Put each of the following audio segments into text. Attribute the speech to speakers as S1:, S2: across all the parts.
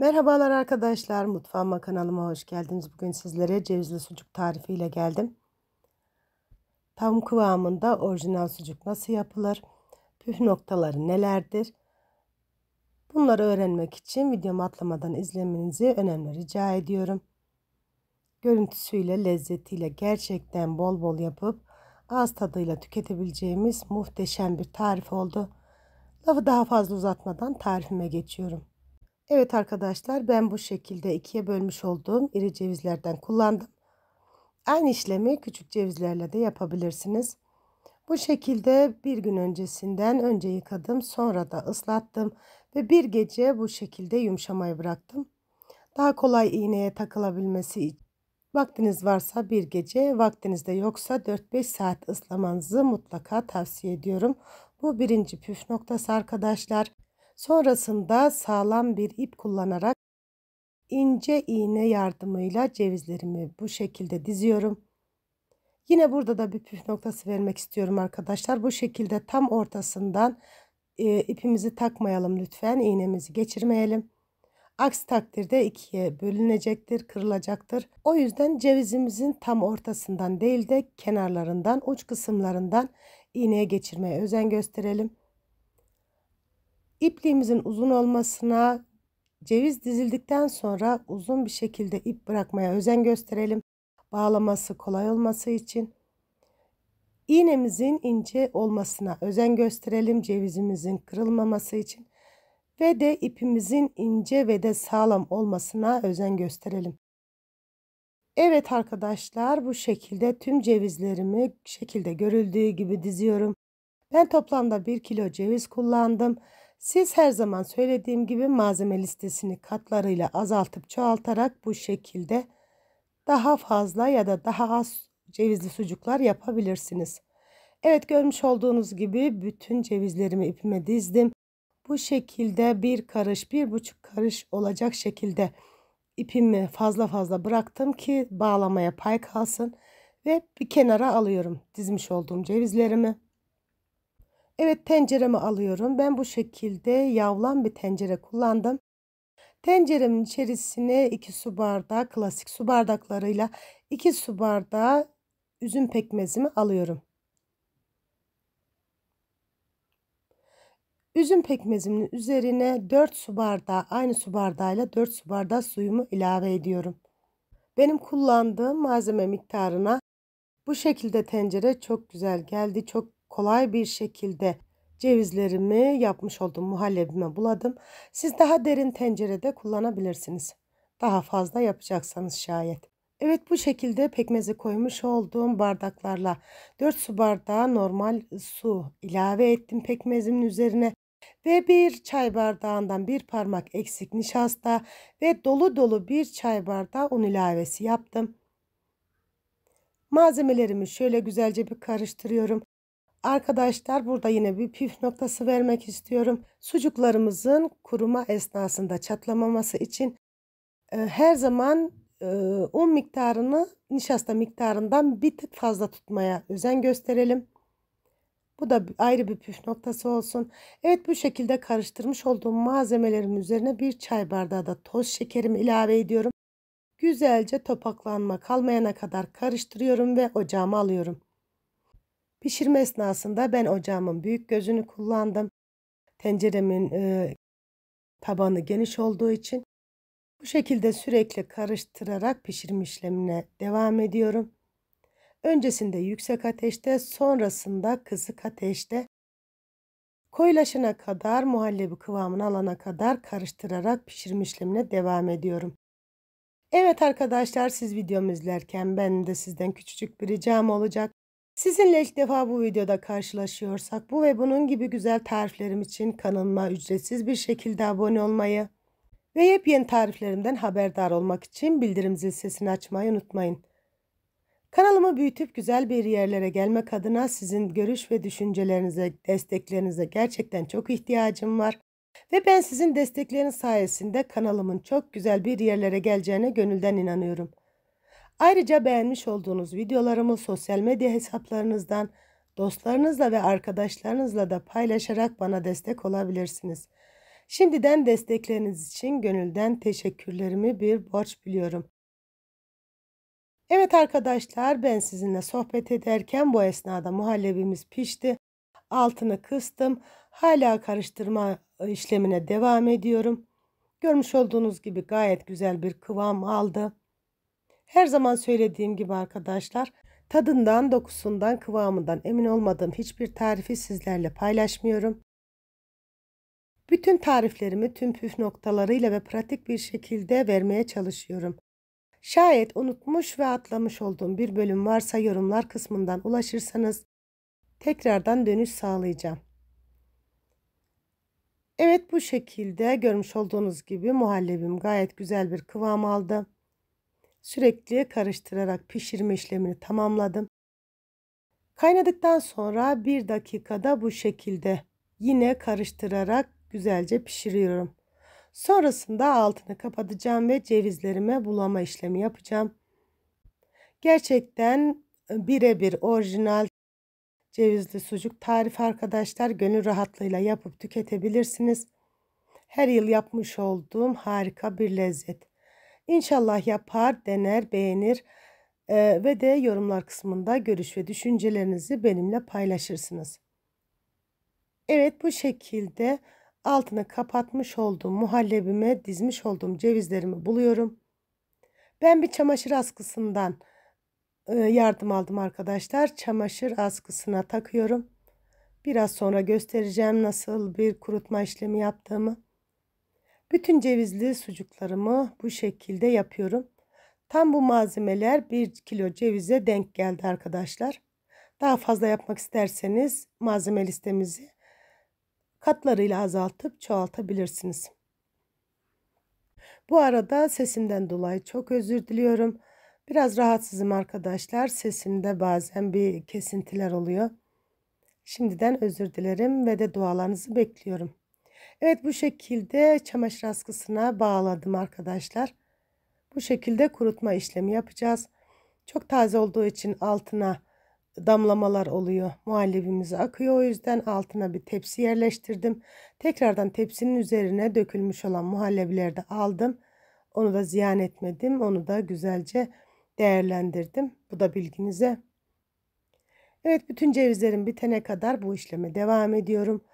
S1: Merhabalar arkadaşlar. Mutfağıma kanalıma hoş geldiniz. Bugün sizlere cevizli sucuk tarifiyle geldim. Tam kıvamında orijinal sucuk nasıl yapılır? Püf noktaları nelerdir? Bunları öğrenmek için videomu atlamadan izlemenizi önemli rica ediyorum. Görüntüsüyle, lezzetiyle gerçekten bol bol yapıp ağız tadıyla tüketebileceğimiz muhteşem bir tarif oldu. Lafı daha fazla uzatmadan tarifime geçiyorum. Evet arkadaşlar ben bu şekilde ikiye bölmüş olduğum iri cevizlerden kullandım. Aynı işlemi küçük cevizlerle de yapabilirsiniz. Bu şekilde bir gün öncesinden önce yıkadım sonra da ıslattım ve bir gece bu şekilde yumuşamayı bıraktım. Daha kolay iğneye takılabilmesi için vaktiniz varsa bir gece vaktinizde yoksa 4-5 saat ıslamanızı mutlaka tavsiye ediyorum. Bu birinci püf noktası arkadaşlar. Sonrasında sağlam bir ip kullanarak ince iğne yardımıyla cevizlerimi bu şekilde diziyorum. Yine burada da bir püf noktası vermek istiyorum arkadaşlar. Bu şekilde tam ortasından e, ipimizi takmayalım lütfen. İğnemizi geçirmeyelim. Aksi takdirde ikiye bölünecektir, kırılacaktır. O yüzden cevizimizin tam ortasından değil de kenarlarından, uç kısımlarından iğneye geçirmeye özen gösterelim. İpliğimizin uzun olmasına ceviz dizildikten sonra uzun bir şekilde ip bırakmaya özen gösterelim. Bağlaması kolay olması için. İğnemizin ince olmasına özen gösterelim cevizimizin kırılmaması için ve de ipimizin ince ve de sağlam olmasına özen gösterelim. Evet arkadaşlar bu şekilde tüm cevizlerimi şekilde görüldüğü gibi diziyorum. Ben toplamda 1 kilo ceviz kullandım. Siz her zaman söylediğim gibi malzeme listesini katlarıyla azaltıp çoğaltarak bu şekilde daha fazla ya da daha az cevizli sucuklar yapabilirsiniz. Evet görmüş olduğunuz gibi bütün cevizlerimi ipime dizdim. Bu şekilde bir karış bir buçuk karış olacak şekilde ipimi fazla fazla bıraktım ki bağlamaya pay kalsın ve bir kenara alıyorum dizmiş olduğum cevizlerimi. Evet tenceremi alıyorum. Ben bu şekilde yavlan bir tencere kullandım. Tenceremin içerisine 2 su bardağı klasik su bardaklarıyla 2 su bardağı üzüm pekmezimi alıyorum. Üzüm pekmezimin üzerine 4 su bardağı aynı su bardağıyla 4 su bardağı suyumu ilave ediyorum. Benim kullandığım malzeme miktarına bu şekilde tencere çok güzel geldi. Çok kolay bir şekilde cevizlerimi yapmış olduğum muhallebime buladım. Siz daha derin tencerede kullanabilirsiniz. Daha fazla yapacaksanız şayet. Evet bu şekilde pekmezi koymuş olduğum bardaklarla 4 su bardağı normal su ilave ettim pekmezimin üzerine ve bir çay bardağından bir parmak eksik nişasta ve dolu dolu bir çay bardağı un ilavesi yaptım. Malzemelerimi şöyle güzelce bir karıştırıyorum. Arkadaşlar burada yine bir püf noktası vermek istiyorum. Sucuklarımızın kuruma esnasında çatlamaması için e, her zaman e, un miktarını nişasta miktarından bir tık fazla tutmaya özen gösterelim. Bu da ayrı bir püf noktası olsun. Evet bu şekilde karıştırmış olduğum malzemelerin üzerine bir çay bardağı da toz şekerimi ilave ediyorum. Güzelce topaklanma kalmayana kadar karıştırıyorum ve ocağıma alıyorum. Pişirme esnasında ben ocağımın büyük gözünü kullandım. Tenceremin e, tabanı geniş olduğu için bu şekilde sürekli karıştırarak pişirme işlemine devam ediyorum. Öncesinde yüksek ateşte, sonrasında kısık ateşte koyulaşana kadar, muhallebi kıvamını alana kadar karıştırarak pişirme işlemine devam ediyorum. Evet arkadaşlar siz videomu izlerken ben de sizden küçücük bir ricam olacak. Sizinle ilk defa bu videoda karşılaşıyorsak bu ve bunun gibi güzel tariflerim için kanalıma ücretsiz bir şekilde abone olmayı ve yepyeni tariflerimden haberdar olmak için bildirim zil sesini açmayı unutmayın. Kanalımı büyütüp güzel bir yerlere gelmek adına sizin görüş ve düşüncelerinize, desteklerinize gerçekten çok ihtiyacım var. Ve ben sizin destekleriniz sayesinde kanalımın çok güzel bir yerlere geleceğine gönülden inanıyorum. Ayrıca beğenmiş olduğunuz videolarımı sosyal medya hesaplarınızdan dostlarınızla ve arkadaşlarınızla da paylaşarak bana destek olabilirsiniz. Şimdiden destekleriniz için gönülden teşekkürlerimi bir borç biliyorum. Evet arkadaşlar ben sizinle sohbet ederken bu esnada muhallebimiz pişti. Altını kıstım. Hala karıştırma işlemine devam ediyorum. Görmüş olduğunuz gibi gayet güzel bir kıvam aldı. Her zaman söylediğim gibi arkadaşlar tadından, dokusundan, kıvamından emin olmadığım hiçbir tarifi sizlerle paylaşmıyorum. Bütün tariflerimi tüm püf noktalarıyla ve pratik bir şekilde vermeye çalışıyorum. Şayet unutmuş ve atlamış olduğum bir bölüm varsa yorumlar kısmından ulaşırsanız tekrardan dönüş sağlayacağım. Evet bu şekilde görmüş olduğunuz gibi muhallebim gayet güzel bir kıvam aldı. Sürekli karıştırarak pişirme işlemini tamamladım. Kaynadıktan sonra bir dakikada bu şekilde yine karıştırarak güzelce pişiriyorum. Sonrasında altını kapatacağım ve cevizlerime bulama işlemi yapacağım. Gerçekten e, birebir orijinal cevizli sucuk tarifi arkadaşlar gönül rahatlığıyla yapıp tüketebilirsiniz. Her yıl yapmış olduğum harika bir lezzet. İnşallah yapar, dener, beğenir ee, ve de yorumlar kısmında görüş ve düşüncelerinizi benimle paylaşırsınız. Evet bu şekilde altını kapatmış olduğum muhallebime dizmiş olduğum cevizlerimi buluyorum. Ben bir çamaşır askısından yardım aldım arkadaşlar. Çamaşır askısına takıyorum. Biraz sonra göstereceğim nasıl bir kurutma işlemi yaptığımı. Bütün cevizli sucuklarımı bu şekilde yapıyorum. Tam bu malzemeler 1 kilo cevize denk geldi arkadaşlar. Daha fazla yapmak isterseniz malzeme listemizi katlarıyla azaltıp çoğaltabilirsiniz. Bu arada sesimden dolayı çok özür diliyorum. Biraz rahatsızım arkadaşlar. Sesimde bazen bir kesintiler oluyor. Şimdiden özür dilerim ve de dualarınızı bekliyorum. Evet bu şekilde çamaşır askısına bağladım arkadaşlar. Bu şekilde kurutma işlemi yapacağız. Çok taze olduğu için altına damlamalar oluyor. Muhallebimiz akıyor o yüzden altına bir tepsi yerleştirdim. Tekrardan tepsinin üzerine dökülmüş olan muhallebileri de aldım. Onu da ziyan etmedim. Onu da güzelce değerlendirdim. Bu da bilginize. Evet bütün cevizlerim bitene kadar bu işleme devam ediyorum.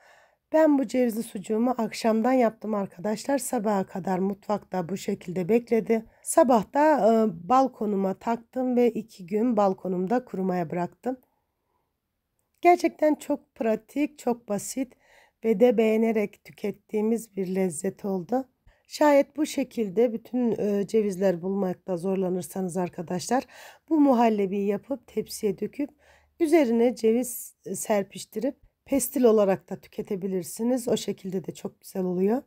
S1: Ben bu cevizli sucuğumu akşamdan yaptım arkadaşlar. Sabaha kadar mutfakta bu şekilde bekledi. Sabah da e, balkonuma taktım ve iki gün balkonumda kurumaya bıraktım. Gerçekten çok pratik, çok basit ve de beğenerek tükettiğimiz bir lezzet oldu. Şayet bu şekilde bütün e, cevizler bulmakta zorlanırsanız arkadaşlar bu muhallebiyi yapıp tepsiye döküp üzerine ceviz e, serpiştirip Pestil olarak da tüketebilirsiniz. O şekilde de çok güzel oluyor.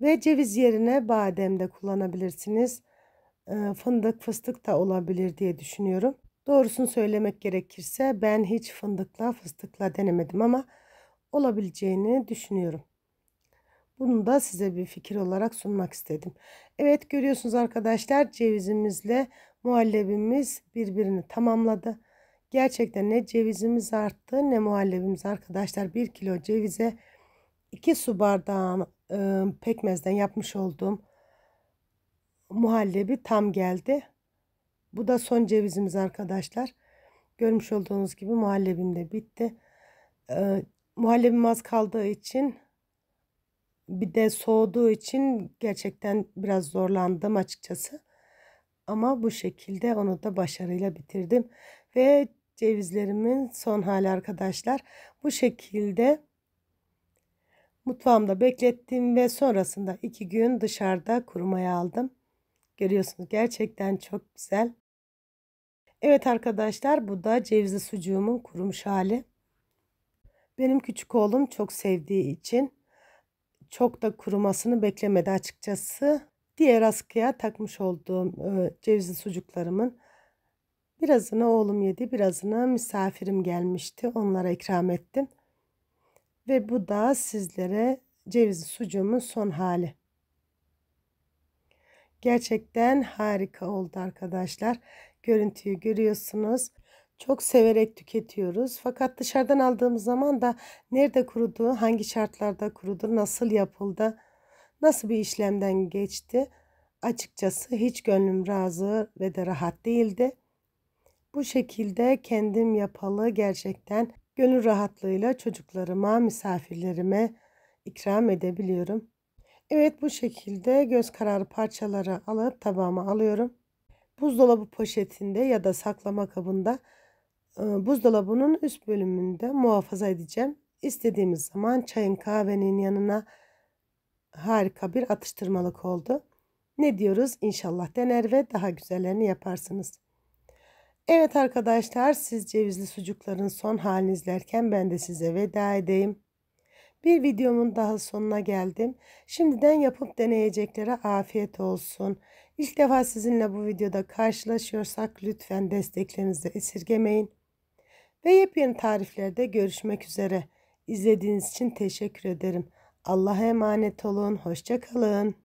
S1: Ve ceviz yerine badem de kullanabilirsiniz. Ee, fındık, fıstık da olabilir diye düşünüyorum. Doğrusunu söylemek gerekirse ben hiç fındıkla, fıstıkla denemedim ama olabileceğini düşünüyorum. Bunu da size bir fikir olarak sunmak istedim. Evet görüyorsunuz arkadaşlar cevizimizle muhallebimiz birbirini tamamladı. Gerçekten ne cevizimiz arttı ne muhallebimiz arkadaşlar. 1 kilo cevize 2 su bardağı e, ıı, pekmezden yapmış olduğum muhallebi tam geldi. Bu da son cevizimiz arkadaşlar. Görmüş olduğunuz gibi muhallebim de bitti. E, muhallebim az kaldığı için bir de soğuduğu için gerçekten biraz zorlandım açıkçası. Ama bu şekilde onu da başarıyla bitirdim. Ve cevizlerimin son hali arkadaşlar. Bu şekilde mutfağımda beklettim ve sonrasında iki gün dışarıda kurumaya aldım. Görüyorsunuz gerçekten çok güzel. Evet arkadaşlar bu da cevizli sucuğumun kurumuş hali. Benim küçük oğlum çok sevdiği için çok da kurumasını beklemedi açıkçası. Diğer askıya takmış olduğum e, cevizli sucuklarımın Birazını oğlum yedi, birazını misafirim gelmişti. Onlara ikram ettim. Ve bu da sizlere ceviz sucuğumun son hali. Gerçekten harika oldu arkadaşlar. Görüntüyü görüyorsunuz. Çok severek tüketiyoruz. Fakat dışarıdan aldığımız zaman da nerede kurudu, hangi şartlarda kurudu, nasıl yapıldı, nasıl bir işlemden geçti açıkçası hiç gönlüm razı ve de rahat değildi. Bu şekilde kendim yapalı gerçekten gönül rahatlığıyla çocuklarıma, misafirlerime ikram edebiliyorum. Evet bu şekilde göz kararı parçaları alıp tabağıma alıyorum. Buzdolabı poşetinde ya da saklama kabında e, buzdolabının üst bölümünde muhafaza edeceğim. İstediğimiz zaman çayın kahvenin yanına harika bir atıştırmalık oldu. Ne diyoruz? İnşallah dener ve daha güzellerini yaparsınız. Evet arkadaşlar siz cevizli sucukların son halini izlerken ben de size veda edeyim. Bir videomun daha sonuna geldim. Şimdiden yapıp deneyeceklere afiyet olsun. İlk defa sizinle bu videoda karşılaşıyorsak lütfen desteklerinizi esirgemeyin. Ve yepyeni tariflerde görüşmek üzere. İzlediğiniz için teşekkür ederim. Allah'a emanet olun. Hoşçakalın.